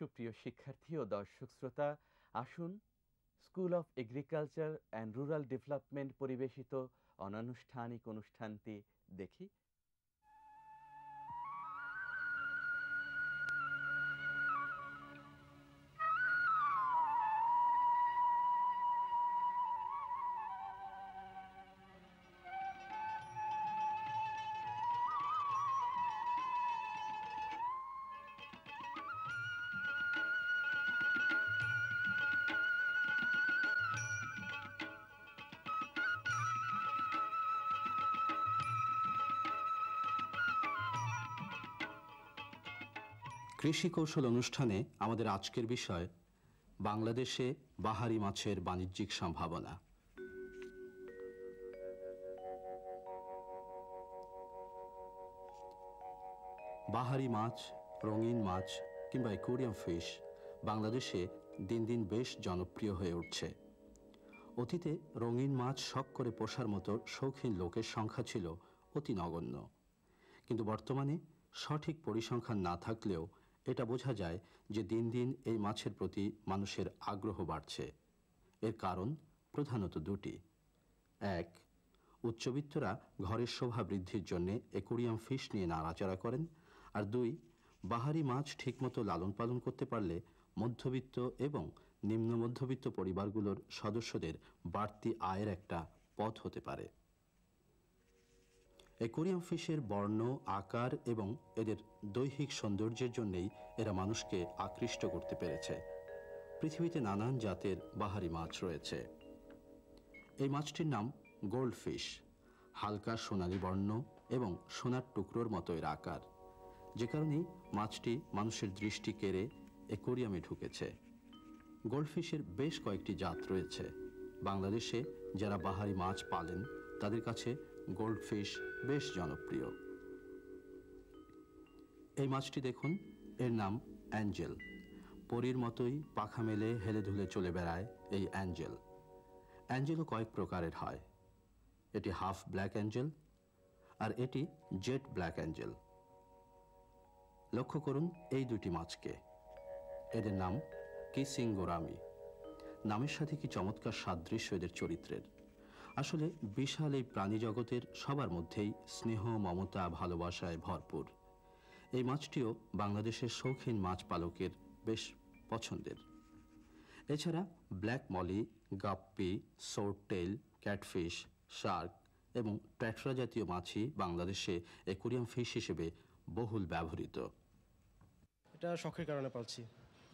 সুপ্রিয় শিক্ষার্থী ও দর্শক শ্রোতা আসুন school of agriculture and rural development পরিবেশিত অনানুষ্ঠানিক অনুষ্ঠানটি দেখি কৃষি কৌশল অনুষ্ঠানে আমাদের আজকের বিষয় বাংলাদেশে বাহারি মাছের বাণিজ্যিক সম্ভাবনা বাহারি মাছ রঙিন মাছ কিংবা অ্যাকোরিয়াম ফিশ বাংলাদেশে দিন দিন বেশ জনপ্রিয় হয়ে উঠছে অতীতে রঙিন মাছ শখ করে পোষার মতো শৌখিন লোকের সংখ্যা ছিল অতি নগণ্য কিন্তু বর্তমানে সঠিক পরিসংখ্যান না থাকলেও এটা বোঝা যায় যে দিন দিন এই মাছের প্রতি মানুষের আগ্রহ বাড়ছে এর কারণ প্রধানত দুটি এক উচ্চবিত্তরা ঘরের শোভা বৃদ্ধির জন্যে একুরিয়াম ফিশ নিয়ে নাড়াচাড়া করেন আর দুই বাহারি মাছ ঠিকমতো লালন পালন করতে পারলে মধ্যবিত্ত এবং নিম্ন মধ্যবিত্ত পরিবারগুলোর সদস্যদের বাড়তি আয়ের একটা পথ হতে পারে অ্যাকোরিয়াম ফিশের বর্ণ আকার এবং এদের দৈহিক সৌন্দর্যের জন্যেই এরা মানুষকে আকৃষ্ট করতে পেরেছে পৃথিবীতে নানান জাতের বাহারি মাছ রয়েছে এই মাছটির নাম ফিশ হালকা সোনালি বর্ণ এবং সোনার টুকরোর মতো এর আকার যে কারণে মাছটি মানুষের দৃষ্টি কেড়ে অ্যাকোরিয়ামে ঢুকেছে গোল্ডফিশের বেশ কয়েকটি জাত রয়েছে বাংলাদেশে যারা বাহারি মাছ পালেন তাদের কাছে গোল্ডফিশ বেশ জনপ্রিয় এই মাছটি দেখুন এর নাম অ্যাঞ্জেল পরীর মতোই পাখা মেলে হেলে ধুলে চলে বেড়ায় এই অ্যাঞ্জেল অ্যাঞ্জেলও কয়েক প্রকারের হয় এটি হাফ ব্ল্যাক অ্যাঞ্জেল আর এটি জেট ব্ল্যাক অ্যাঞ্জেল লক্ষ্য করুন এই দুটি মাছকে এদের নাম কিসিঙ্গোরামি নামের সাথে কি চমৎকার সাদৃশ্য এদের চরিত্রের আসলে বিশাল এই প্রাণী জগতের সবার মধ্যেই স্নেহ মমতা ভালোবাসায় ভরপুর এই মাছটিও বাংলাদেশের শৌখিন মাছ পালকের বেশ পছন্দের এছাড়া black molly guppy swordtail catfish shark এবং ট্যাটরা জাতীয় মাছই বাংলাদেশে একুরিয়াম ফিশ হিসেবে বহুল ব্যবহৃত এটা শখের কারণে পালছি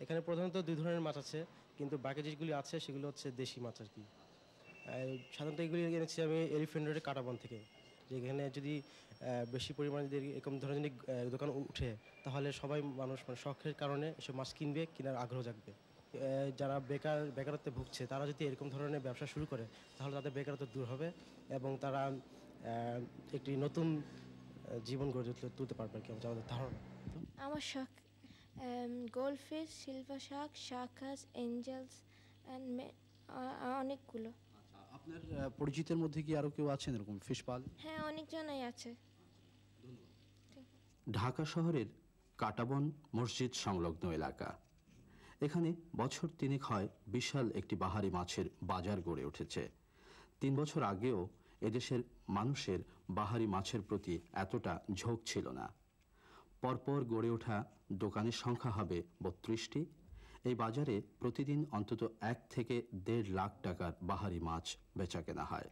এখানে প্রধানত দুই ধরনের মাছ আছে কিন্তু বাকি যেগুলি আছে সেগুলো হচ্ছে দেশি মাছ আর কি সাধারণত এগুলি এনেছি আমি এলিফেন্ট রোডের কাটাবন থেকে যেখানে যদি বেশি পরিমাণে যদি এরকম ধরনের যদি দোকান উঠে তাহলে সবাই মানুষ মানে শখের কারণে এসব মাছ কিনবে কেনার আগ্রহ জাগবে যারা বেকার বেকারত্বে ভুগছে তারা যদি এরকম ধরনের ব্যবসা শুরু করে তাহলে তাদের বেকারত্ব দূর হবে এবং তারা একটি নতুন জীবন গড়ে তুলতে পারবে কি আমাদের ধারণা আমার শখ গোল্ডফিশ সিলভার শাক শাকাস এঞ্জেলস অ্যান্ড অনেকগুলো আপনার পরিচিতের মধ্যে কি আরও কেউ আছেন এরকম ফিশপাল হ্যাঁ অনেকজনই আছে ঢাকা শহরের কাটাবন মসজিদ সংলগ্ন এলাকা এখানে বছর তিনেক হয় বিশাল একটি বাহারি মাছের বাজার গড়ে উঠেছে তিন বছর আগেও এদেশের মানুষের বাহারি মাছের প্রতি এতটা ঝোঁক ছিল না পরপর গড়ে ওঠা দোকানের সংখ্যা হবে বত্রিশটি এই বাজারে প্রতিদিন অন্তত এক থেকে দেড় লাখ টাকার বাহারি মাছ বেচা কেনা হয়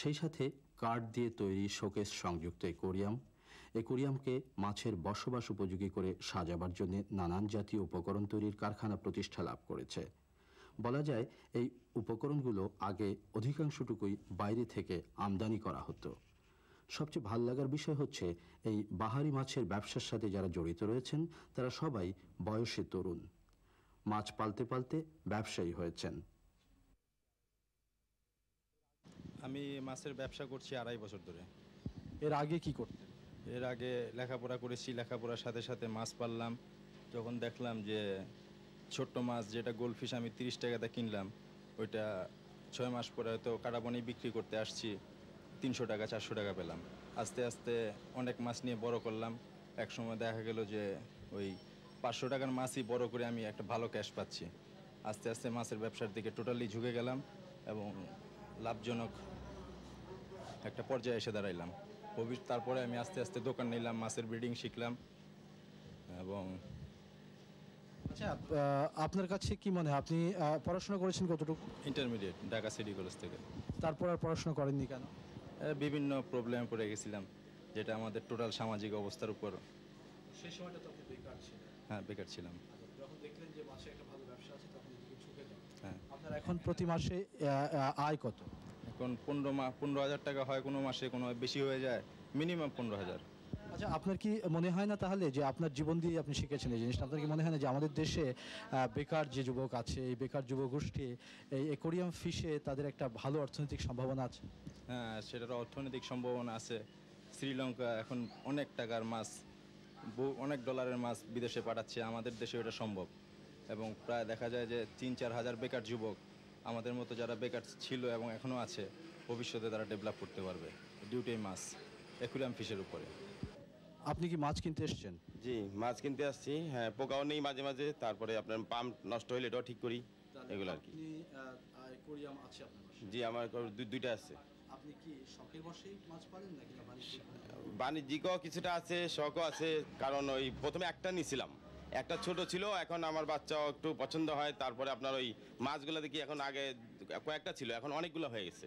সেই সাথে কাঠ দিয়ে তৈরি শোকেস সংযুক্ত কোরিয়াম একুরিয়ামকে মাছের বসবাস উপযোগী করে সাজাবার জন্য নানান জাতীয় উপকরণ তৈরির কারখানা প্রতিষ্ঠা লাভ করেছে বলা যায় এই উপকরণগুলো আগে অধিকাংশটুকুই বাইরে থেকে আমদানি করা হতো সবচেয়ে ভাল লাগার বিষয় হচ্ছে এই বাহারি মাছের ব্যবসার সাথে যারা জড়িত রয়েছেন তারা সবাই বয়সে তরুণ মাছ পালতে পালতে ব্যবসায়ী হয়েছেন আমি মাছের ব্যবসা করছি আড়াই বছর ধরে এর আগে কি করতেন এর আগে লেখাপড়া করেছি লেখাপড়ার সাথে সাথে মাছ পাললাম যখন দেখলাম যে ছোট্ট মাছ যেটা গোলফিশ আমি তিরিশ টাকাতে কিনলাম ওইটা ছয় মাস পরে হয়তো কাটাবনি বিক্রি করতে আসছি তিনশো টাকা চারশো টাকা পেলাম আস্তে আস্তে অনেক মাছ নিয়ে বড় করলাম এক সময় দেখা গেল যে ওই পাঁচশো টাকার মাছই বড় করে আমি একটা ভালো ক্যাশ পাচ্ছি আস্তে আস্তে মাছের ব্যবসার দিকে টোটালি ঝুঁকে গেলাম এবং লাভজনক একটা পর্যায়ে এসে দাঁড়াইলাম ভবিষ্যৎ তারপরে আমি আস্তে আস্তে দোকান নিলাম মাছের ব্রিডিং শিখলাম এবং আচ্ছা আপনার কাছে কি মনে হয় আপনি পড়াশোনা করেছেন কতটুকু ইন্টারমিডিয়েট ঢাকা সিটি কলেজ থেকে তারপর আর পড়াশোনা করেননি কেন বিভিন্ন প্রবলেমে পড়ে গেছিলাম যেটা আমাদের টোটাল সামাজিক অবস্থার উপর সেই সময়টা তো হ্যাঁ বেকার ছিলাম আচ্ছা, হ্যাঁ। আপনার এখন প্রতি মাসে আয় কত এখন পনেরো মা পনেরো হাজার টাকা হয় কোনো মাসে কোনো বেশি হয়ে যায় মিনিমাম পনেরো হাজার আচ্ছা আপনার কি মনে হয় না তাহলে যে আপনার জীবন দিয়ে আপনি শিখেছেন এই জিনিসটা আপনার কি মনে হয় না যে আমাদের দেশে বেকার যে যুবক আছে এই বেকার যুব গোষ্ঠী এই একোরিয়াম ফিশে তাদের একটা ভালো অর্থনৈতিক সম্ভাবনা আছে হ্যাঁ সেটার অর্থনৈতিক সম্ভাবনা আছে শ্রীলঙ্কা এখন অনেক টাকার মাছ অনেক ডলারের মাছ বিদেশে পাঠাচ্ছে আমাদের দেশে এটা সম্ভব এবং প্রায় দেখা যায় যে তিন চার হাজার বেকার যুবক আমাদের মতো যারা বেকার ছিল এবং এখনও আছে ভবিষ্যতে তারা ডেভেলপ করতে পারবে ডিউটি মাছ একুলাম ফিশের উপরে আপনি কি মাছ কিনতে এসছেন জি মাছ কিনতে আসছি হ্যাঁ পোকাও নেই মাঝে মাঝে তারপরে আপনার পাম্প নষ্ট হইলে এটাও ঠিক করি এগুলো আর কি জি আমার দুইটা আছে আপনি কি শখের মাছ পালেন নাকি বাণিজ্যিক বাণিজ্যিকও কিছুটা আছে শখও আছে কারণ ওই প্রথমে একটা নিয়েছিলাম একটা ছোট ছিল এখন আমার বাচ্চাও একটু পছন্দ হয় তারপরে আপনার ওই মাছগুলো দেখি এখন আগে কয়েকটা ছিল এখন অনেকগুলো হয়ে গেছে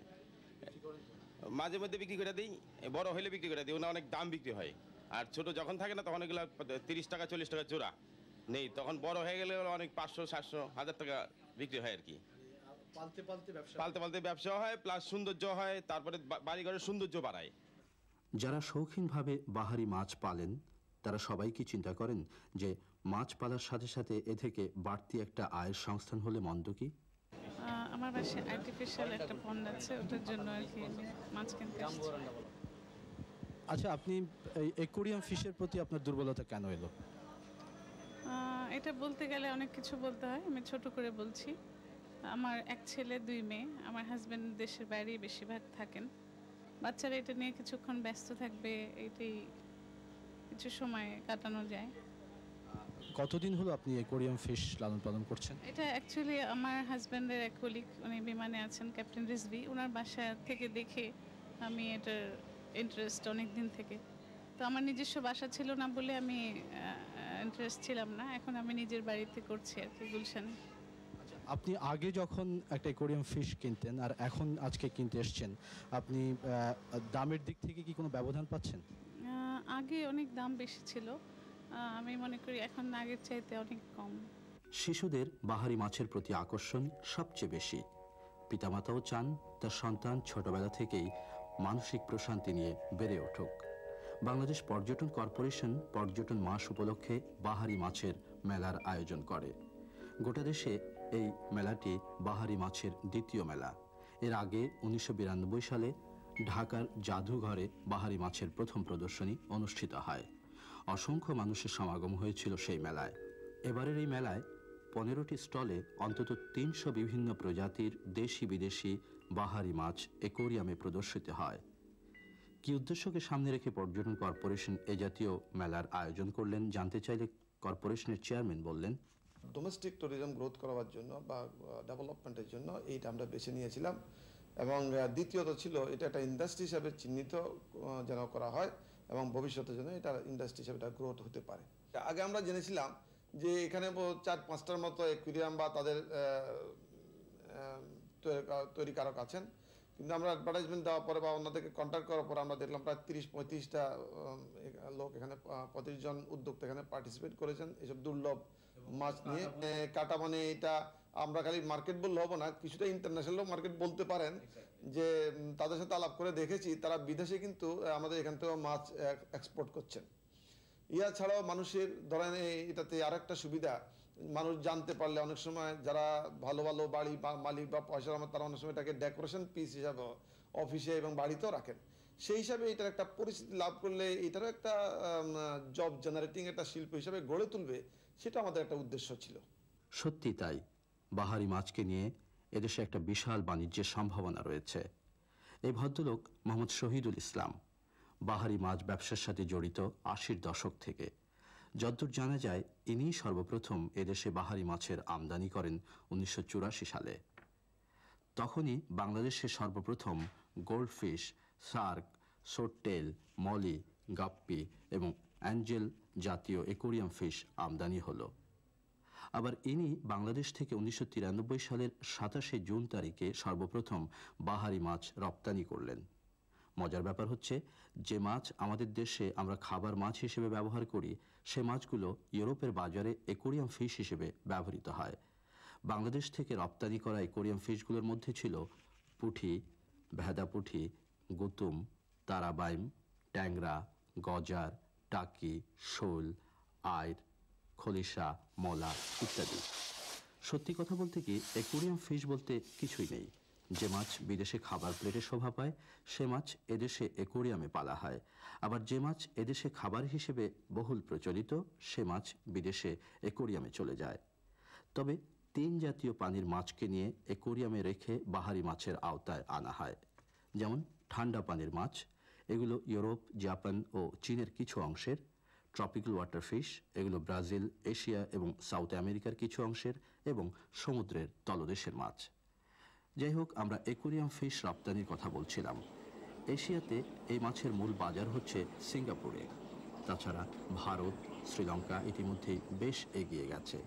মাঝে মধ্যে বিক্রি করে দিই বড় হলে বিক্রি করে দিই ওনা অনেক দাম বিক্রি হয় আর ছোট যখন থাকে না তখন এগুলো তিরিশ টাকা চল্লিশ টাকা চূড়া নেই তখন বড় হয়ে গেলে অনেক পাঁচশো সাতশো হাজার টাকা বিক্রি হয় আর কি পালতে পালতে ব্যবসা পালতে পালতে ব্যবসা হয় প্লাস সৌন্দর্য হয় তারপরে বাড়িঘরের সৌন্দর্য বাড়ায় যারা শৌখিনভাবে বাহারি মাছ পালেন তারা সবাইকে চিন্তা করেন যে মাছ পালার সাথে সাথে এ থেকে বাড়তি একটা আয়ের সংস্থান হলে মন্দ কি আমার পাশে আর্টিফিশিয়াল একটা পন্ড আছে ওটার জন্য আর কি মাছ কিনতে আচ্ছা আপনি একুরিয়াম ফিশের প্রতি আপনার দুর্বলতা কেন এলো এটা বলতে গেলে অনেক কিছু বলতে হয় আমি ছোট করে বলছি আমার এক ছেলে দুই মেয়ে আমার হাজব্যান্ড দেশের বাইরেই বেশিরভাগ থাকেন বাচ্চারা এটা নিয়ে কিছুক্ষণ ব্যস্ত থাকবে এটাই কিছু সময় কাটানো যায় কতদিন হলো আপনি অ্যাকোরিয়াম ফিশ লালন পালন করছেন এটা অ্যাকচুয়ালি আমার হাজব্যান্ডের এক কলিগ উনি বিমানে আছেন ক্যাপ্টেন রিজভি ওনার বাসা থেকে দেখে আমি এটার ইন্টারেস্ট অনেক দিন থেকে তো আমার নিজস্ব বাসা ছিল না বলে আমি ইন্টারেস্ট ছিলাম না এখন আমি নিজের বাড়িতে করছি আর কি গুলশানে আপনি আগে যখন একটা অ্যাকোরিয়াম ফিশ কিনতেন আর এখন আজকে কিনতে এসছেন আপনি দামের দিক থেকে কি কোনো ব্যবধান পাচ্ছেন আগে অনেক দাম বেশি ছিল আমি মনে করি এখন আগের চাইতে অনেক কম শিশুদের বাহারি মাছের প্রতি আকর্ষণ সবচেয়ে বেশি পিতামাতাও চান তার সন্তান ছোটবেলা থেকেই মানসিক প্রশান্তি নিয়ে বেড়ে উঠুক বাংলাদেশ পর্যটন কর্পোরেশন পর্যটন মাস উপলক্ষে বাহারি মাছের মেলার আয়োজন করে গোটা দেশে এই মেলাটি বাহারি মাছের দ্বিতীয় মেলা এর আগে উনিশশো সালে ঢাকার জাদুঘরে বাহারি মাছের প্রথম প্রদর্শনী অনুষ্ঠিত হয় অসংখ্য মানুষের সমাগম হয়েছিল সেই মেলায় এবারের এই মেলায় পনেরোটি স্টলে অন্তত তিনশো বিভিন্ন প্রজাতির দেশি বিদেশি বাহারি মাছ একোরিয়ামে প্রদর্শিত হয় কি উদ্দেশ্যকে সামনে রেখে পর্যটন কর্পোরেশন এ জাতীয় মেলার আয়োজন করলেন জানতে চাইলে কর্পোরেশনের চেয়ারম্যান বললেন ডোমেস্টিক ট্যুরিজম গ্রোথ করার জন্য বা ডেভেলপমেন্টের জন্য এইটা আমরা বেছে নিয়েছিলাম এবং দ্বিতীয়ত ছিল এটা একটা ইন্ডাস্ট্রি হিসাবে চিহ্নিত যেন করা হয় এবং ভবিষ্যতের জন্য এটা ইন্ডাস্ট্রি হিসাবে এটা গ্রোথ হতে পারে আগে আমরা জেনেছিলাম যে এখানে চার পাঁচটার মতো অ্যাকুরিয়াম বা তাদের তৈরি কারক আছেন কিন্তু আমরা অ্যাডভার্টাইজমেন্ট দেওয়ার পরে বা অন্যদেরকে কন্ট্যাক্ট করার পরে আমরা দেখলাম প্রায় তিরিশ পঁয়ত্রিশটা লোক এখানে পঁয়ত্রিশ জন উদ্যোক্তা এখানে পার্টিসিপেট করেছেন এসব দুর্লভ মাছ নিয়ে কাটা মানে এটা আমরা খালি মার্কেট বললে হবো না কিছুটা ইন্টারন্যাশনাল মার্কেট বলতে পারেন যে তাদের সাথে আলাপ করে দেখেছি তারা বিদেশে কিন্তু আমাদের এখান থেকে মাছ এক্সপোর্ট করছেন ইয়া ছাড়াও মানুষের ধরেন এটাতে আর একটা সুবিধা মানুষ জানতে পারলে অনেক সময় যারা ভালো ভালো বাড়ি বা মালিক বা পয়সার আমার তারা অনেক সময় এটাকে ডেকোরেশন পিস হিসাবে অফিসে এবং বাড়িতেও রাখেন সেই হিসাবে এটার একটা পরিস্থিতি লাভ করলে এটারও একটা জব জেনারেটিং একটা শিল্প হিসাবে গড়ে তুলবে সেটা আমাদের একটা উদ্দেশ্য ছিল সত্যি তাই বাহারি মাছকে নিয়ে এদেশে একটা বিশাল বাণিজ্যের সম্ভাবনা রয়েছে এই ভদ্রলোক মোহাম্মদ শহীদুল ইসলাম বাহারি মাছ ব্যবসার সাথে জড়িত আশির দশক থেকে যদ্দূর জানা যায় ইনি সর্বপ্রথম এদেশে বাহারি মাছের আমদানি করেন উনিশশো সালে তখনই বাংলাদেশে সর্বপ্রথম goldfish shark swordtail molly guppy এবং অ্যাঞ্জেল জাতীয় একোরিয়াম ফিশ আমদানি হলো আবার ইনি বাংলাদেশ থেকে উনিশশো সালের সাতাশে জুন তারিখে সর্বপ্রথম বাহারি মাছ রপ্তানি করলেন মজার ব্যাপার হচ্ছে যে মাছ আমাদের দেশে আমরা খাবার মাছ হিসেবে ব্যবহার করি সে মাছগুলো ইউরোপের বাজারে একোরিয়াম ফিশ হিসেবে ব্যবহৃত হয় বাংলাদেশ থেকে রপ্তানি করা একোরিয়াম ফিশগুলোর মধ্যে ছিল পুঁঠি ভেদা পুঁঠি গুতুম তারাবাইম ট্যাংরা গজার টাকি শোল আইর খলিশা মলা ইত্যাদি সত্যি কথা বলতে কি অ্যাকুরিয়াম ফিশ বলতে কিছুই নেই যে মাছ বিদেশে খাবার প্লেটে শোভা পায় সে মাছ এদেশে অ্যাকোরিয়ামে পালা হয় আবার যে মাছ এদেশে খাবার হিসেবে বহুল প্রচলিত সে মাছ বিদেশে অ্যাকোরিয়ামে চলে যায় তবে তিন জাতীয় পানির মাছকে নিয়ে অ্যাকোরিয়ামে রেখে বাহারি মাছের আওতায় আনা হয় যেমন ঠান্ডা পানির মাছ এগুলো ইউরোপ জাপান ও চীনের কিছু অংশের ট্রপিক্যাল ওয়াটার ফিশ এগুলো ব্রাজিল এশিয়া এবং সাউথ আমেরিকার কিছু অংশের এবং সমুদ্রের তলদেশের মাছ যাই হোক আমরা একুরিয়াম ফিশ রপ্তানির কথা বলছিলাম এশিয়াতে এই মাছের মূল বাজার হচ্ছে সিঙ্গাপুরে তাছাড়া ভারত শ্রীলঙ্কা ইতিমধ্যেই বেশ এগিয়ে গেছে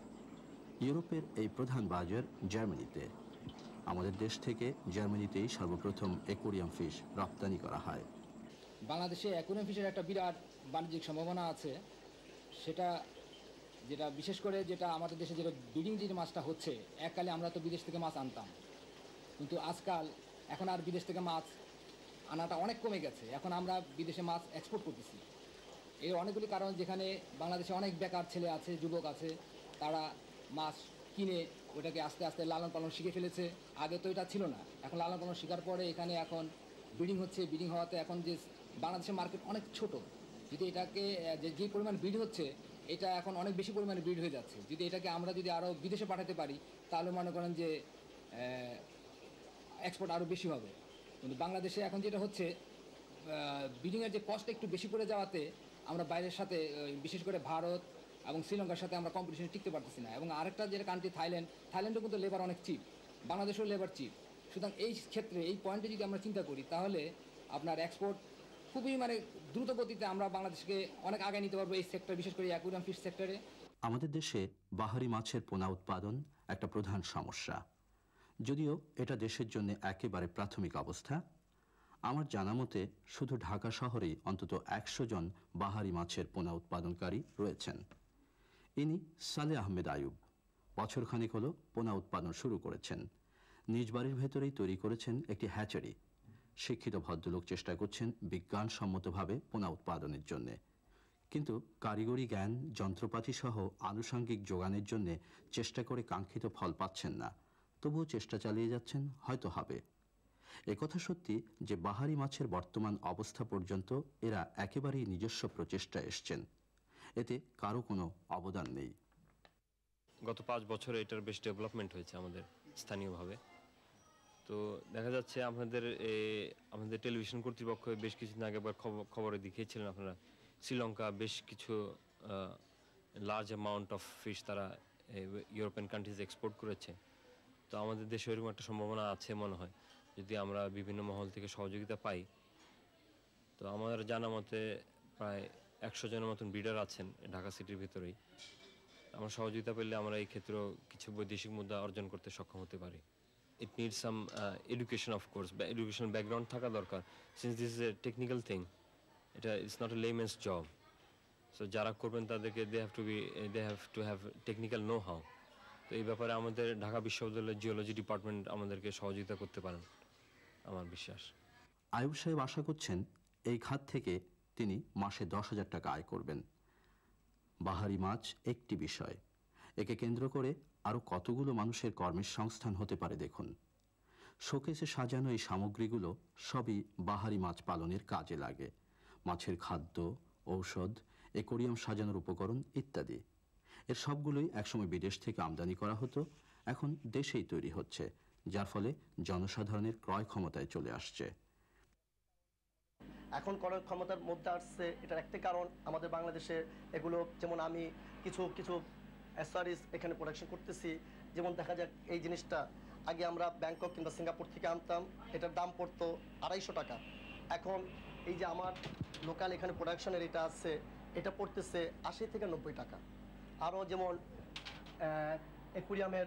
ইউরোপের এই প্রধান বাজার জার্মানিতে আমাদের দেশ থেকে জার্মানিতেই সর্বপ্রথম একুরিয়াম ফিশ রপ্তানি করা হয় বাংলাদেশে অ্যাকুরিয়াম ফিশের একটা বিরাট বাণিজ্যিক সম্ভাবনা আছে সেটা যেটা বিশেষ করে যেটা আমাদের দেশে যেটা ব্রিডিং যে মাছটা হচ্ছে এককালে আমরা তো বিদেশ থেকে মাছ আনতাম কিন্তু আজকাল এখন আর বিদেশ থেকে মাছ আনাটা অনেক কমে গেছে এখন আমরা বিদেশে মাছ এক্সপোর্ট করতেছি এর অনেকগুলি কারণ যেখানে বাংলাদেশে অনেক বেকার ছেলে আছে যুবক আছে তারা মাছ কিনে ওটাকে আস্তে আস্তে লালন পালন শিখে ফেলেছে আগে তো এটা ছিল না এখন লালন পালন শেখার পরে এখানে এখন ব্রিডিং হচ্ছে ব্রিডিং হওয়াতে এখন যে বাংলাদেশের মার্কেট অনেক ছোট যদি এটাকে যে পরিমাণ ব্রিড হচ্ছে এটা এখন অনেক বেশি পরিমাণে ব্রিড হয়ে যাচ্ছে যদি এটাকে আমরা যদি আরও বিদেশে পাঠাতে পারি তাহলে মনে করেন যে এক্সপোর্ট আরও বেশি হবে কিন্তু বাংলাদেশে এখন যেটা হচ্ছে ব্রিডিংয়ের যে কস্ট একটু বেশি করে যাওয়াতে আমরা বাইরের সাথে বিশেষ করে ভারত এবং শ্রীলঙ্কার সাথে আমরা কম্পিটিশনে টিকতে পারতেছি না এবং আরেকটা যেটা কান্ট্রি থাইল্যান্ড থাইল্যান্ডও কিন্তু লেবার অনেক চিপ বাংলাদেশেও লেবার চিপ সুতরাং এই ক্ষেত্রে এই পয়েন্টে যদি আমরা চিন্তা করি তাহলে আপনার এক্সপোর্ট খুবই মানে দ্রুত গতিতে আমরা বাংলাদেশকে অনেক আগে নিতে পারবো এই সেক্টর বিশেষ করে অ্যাকুরিয়াম ফিশ সেক্টরে আমাদের দেশে বাহারি মাছের পোনা উৎপাদন একটা প্রধান সমস্যা যদিও এটা দেশের জন্য একেবারে প্রাথমিক অবস্থা আমার জানা মতে শুধু ঢাকা শহরেই অন্তত একশো জন বাহারি মাছের পোনা উৎপাদনকারী রয়েছেন ইনি সালে আহমেদ আয়ুব বছরখানেক হল পোনা উৎপাদন শুরু করেছেন নিজ বাড়ির ভেতরেই তৈরি করেছেন একটি হ্যাচারি শিক্ষিত ভদ্রলোক চেষ্টা করছেন বিজ্ঞানসম্মতভাবে পোনা উৎপাদনের জন্য কিন্তু কারিগরি জ্ঞান যন্ত্রপাতি সহ আনুষঙ্গিক যোগানের জন্য চেষ্টা করে কাঙ্ক্ষিত ফল পাচ্ছেন না তবুও চেষ্টা চালিয়ে যাচ্ছেন হয়তো হবে একথা সত্যি যে বাহারি মাছের বর্তমান অবস্থা পর্যন্ত এরা একেবারেই নিজস্ব প্রচেষ্টা এসছেন এতে কারো কোনো অবদান নেই গত পাঁচ বছরে এটার বেশ ডেভেলপমেন্ট হয়েছে আমাদের স্থানীয়ভাবে তো দেখা যাচ্ছে আপনাদের আমাদের টেলিভিশন কর্তৃপক্ষ বেশ কিছুদিন আগে একবার খবরে দেখিয়েছিলেন আপনারা শ্রীলঙ্কা বেশ কিছু লার্জ অ্যামাউন্ট অফ ফিশ তারা ইউরোপিয়ান কান্ট্রিজ এক্সপোর্ট করেছে তো আমাদের দেশে এরকম একটা সম্ভাবনা আছে মনে হয় যদি আমরা বিভিন্ন মহল থেকে সহযোগিতা পাই তো আমাদের জানা মতে প্রায় একশো জনের মতন ব্রিডার আছেন ঢাকা সিটির ভিতরেই আমরা সহযোগিতা পেলে আমরা এই ক্ষেত্রেও কিছু বৈদেশিক মুদ্রা অর্জন করতে সক্ষম হতে পারি it needs some uh, education of course ba education background থাকা দরকার since this is a technical thing এটা it's not a layman's job so যারা করবেন তাদেরকে they have to be they have to have technical know how তো এই ব্যাপারে আমাদের ঢাকা বিশ্ববিদ্যালয়ের জিওলজি ডিপার্টমেন্ট আমাদেরকে সহযোগিতা করতে পারেন আমার বিশ্বাস আয়ুব সাহেব আশা করছেন এই খাত থেকে তিনি মাসে দশ হাজার টাকা আয় করবেন বাহারি মাছ একটি বিষয় একে কেন্দ্র করে আরও কতগুলো মানুষের কর্মের সংস্থান হতে পারে দেখুন শোকেসে সাজানো এই সামগ্রীগুলো সবই বাহারি মাছ পালনের কাজে লাগে মাছের খাদ্য ঔষধ একোরিয়াম সাজানোর উপকরণ ইত্যাদি এর সবগুলোই একসময় বিদেশ থেকে আমদানি করা হতো এখন দেশেই তৈরি হচ্ছে যার ফলে জনসাধারণের ক্রয় ক্ষমতায় চলে আসছে এখন ক্রয় ক্ষমতার মধ্যে আসছে এটার একটি কারণ আমাদের বাংলাদেশে এগুলো যেমন আমি কিছু কিছু অ্যাসারিস এখানে প্রোডাকশন করতেছি যেমন দেখা যাক এই জিনিসটা আগে আমরা ব্যাংকক কিংবা সিঙ্গাপুর থেকে আনতাম এটার দাম পড়তো আড়াইশো টাকা এখন এই যে আমার লোকাল এখানে প্রোডাকশনের এটা আছে এটা পড়তেছে আশি থেকে নব্বই টাকা আরও যেমন অ্যাকুরিয়ামের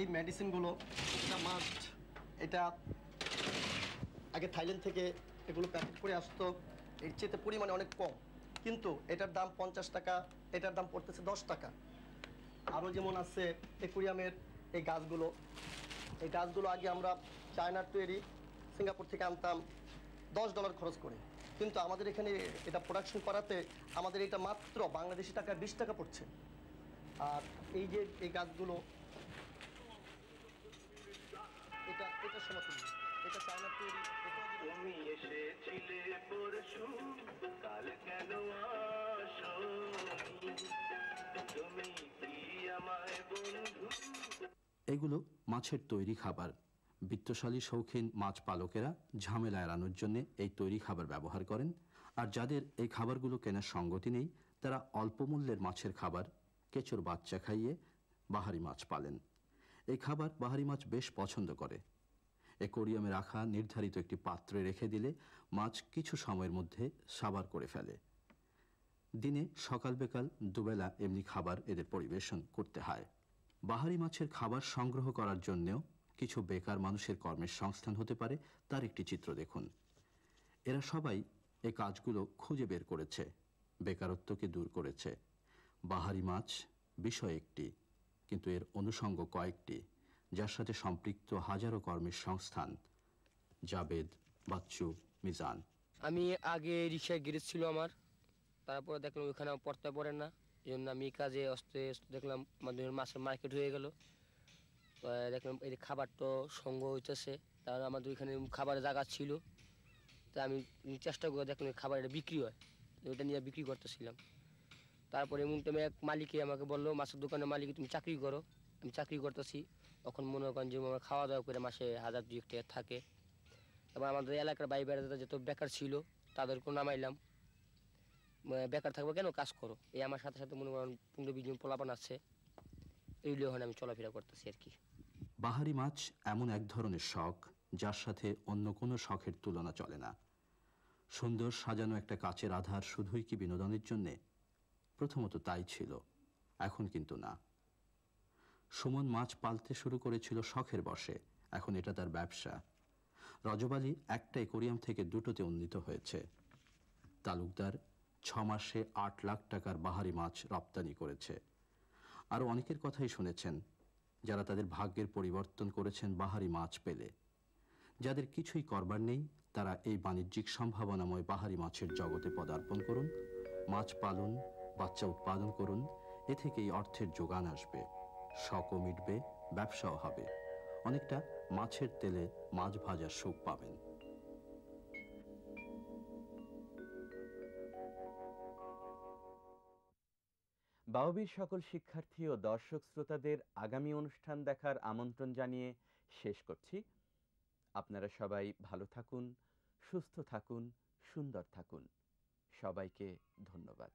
এই মেডিসিনগুলো এটা মাস্ট এটা আগে থাইল্যান্ড থেকে এগুলো প্যাকেট করে আসতো এর চেয়েতে পরিমাণে অনেক কম কিন্তু এটার দাম পঞ্চাশ টাকা এটার দাম পড়তেছে দশ টাকা আরও যেমন আছে একুরিয়ামের এই গাছগুলো এই গাছগুলো আগে আমরা চায়নার তৈরি সিঙ্গাপুর থেকে আনতাম দশ ডলার খরচ করে কিন্তু আমাদের এখানে এটা প্রোডাকশন করাতে আমাদের এটা মাত্র বাংলাদেশি টাকা বিশ টাকা পড়ছে আর এই যে এই গাছগুলো এটা এটা এটা চায়নার তৈরি এসেছিলে পরশু কাল কেন এগুলো মাছের তৈরি খাবার বিত্তশালী শৌখিন মাছ পালকেরা ঝামেলা এড়ানোর জন্য এই তৈরি খাবার ব্যবহার করেন আর যাদের এই খাবারগুলো কেনার সঙ্গতি নেই তারা অল্প মূল্যের মাছের খাবার কেঁচোর বাচ্চা খাইয়ে বাহারি মাছ পালেন এই খাবার বাহারি মাছ বেশ পছন্দ করে একোরিয়ামে রাখা নির্ধারিত একটি পাত্রে রেখে দিলে মাছ কিছু সময়ের মধ্যে সাবার করে ফেলে দিনে সকাল বেকাল দুবেলা এমনি খাবার এদের পরিবেশন করতে হয় বাহারি মাছের খাবার সংগ্রহ করার জন্যেও কিছু বেকার মানুষের কর্মের সংস্থান হতে পারে তার একটি চিত্র দেখুন এরা সবাই এ কাজগুলো খুঁজে বের করেছে বেকারত্বকে দূর করেছে বাহারি মাছ বিষয় একটি কিন্তু এর অনুষঙ্গ কয়েকটি যার সাথে সম্পৃক্ত হাজারো কর্মের সংস্থান জাবেদ বাচ্চু মিজান আমি আগে রিক্সায় গ্যারেজ আমার তারপরে দেখলাম ওইখানে পড়তে পড়ে না এই জন্য আমি কাজে আসতে দেখলাম মাছের মার্কেট হয়ে গেল দেখলাম এই খাবার তো সংগ্রহ হইতেছে তাহলে আমাদের ওইখানে খাবারের জায়গা ছিল তা আমি চেষ্টা করে দেখলাম খাবার এটা বিক্রি হয় ওইটা নিয়ে বিক্রি করতেছিলাম তারপরে এমন টাইমে এক মালিকে আমাকে বললো মাছের দোকানের মালিক তুমি চাকরি করো আমি চাকরি করতেছি তখন মনে করেন যে আমার খাওয়া দাওয়া করে মাসে হাজার দুই টাকা থাকে তারপর আমাদের এলাকার বাইরে যেত বেকার ছিল তাদেরকেও নামাইলাম বেকার থাকবো কেন কাজ করো এই আমার সাথে সাথে মনে করেন পনেরো বিশ জন পোলাপান আছে এইগুলো এখন আমি চলাফেরা করতেছি আর কি বাহারি মাছ এমন এক ধরনের শখ যার সাথে অন্য কোনো শখের তুলনা চলে না সুন্দর সাজানো একটা কাচের আধার শুধুই কি বিনোদনের জন্যে প্রথমত তাই ছিল এখন কিন্তু না সুমন মাছ পালতে শুরু করেছিল শখের বসে এখন এটা তার ব্যবসা রজবালি একটা একোরিয়াম থেকে দুটোতে উন্নীত হয়েছে তালুকদার ছমাসে আট লাখ টাকার বাহারি মাছ রপ্তানি করেছে আরও অনেকের কথাই শুনেছেন যারা তাদের ভাগ্যের পরিবর্তন করেছেন বাহারি মাছ পেলে যাদের কিছুই করবার নেই তারা এই বাণিজ্যিক সম্ভাবনাময় বাহারি মাছের জগতে পদার্পণ করুন মাছ পালন বাচ্চা উৎপাদন করুন এ থেকেই অর্থের যোগান আসবে শকও মিটবে ব্যবসাও হবে অনেকটা মাছের তেলে মাছ ভাজার সুখ পাবেন বাউবির সকল শিক্ষার্থী ও দর্শক শ্রোতাদের আগামী অনুষ্ঠান দেখার আমন্ত্রণ জানিয়ে শেষ করছি আপনারা সবাই ভালো থাকুন সুস্থ থাকুন সুন্দর থাকুন সবাইকে ধন্যবাদ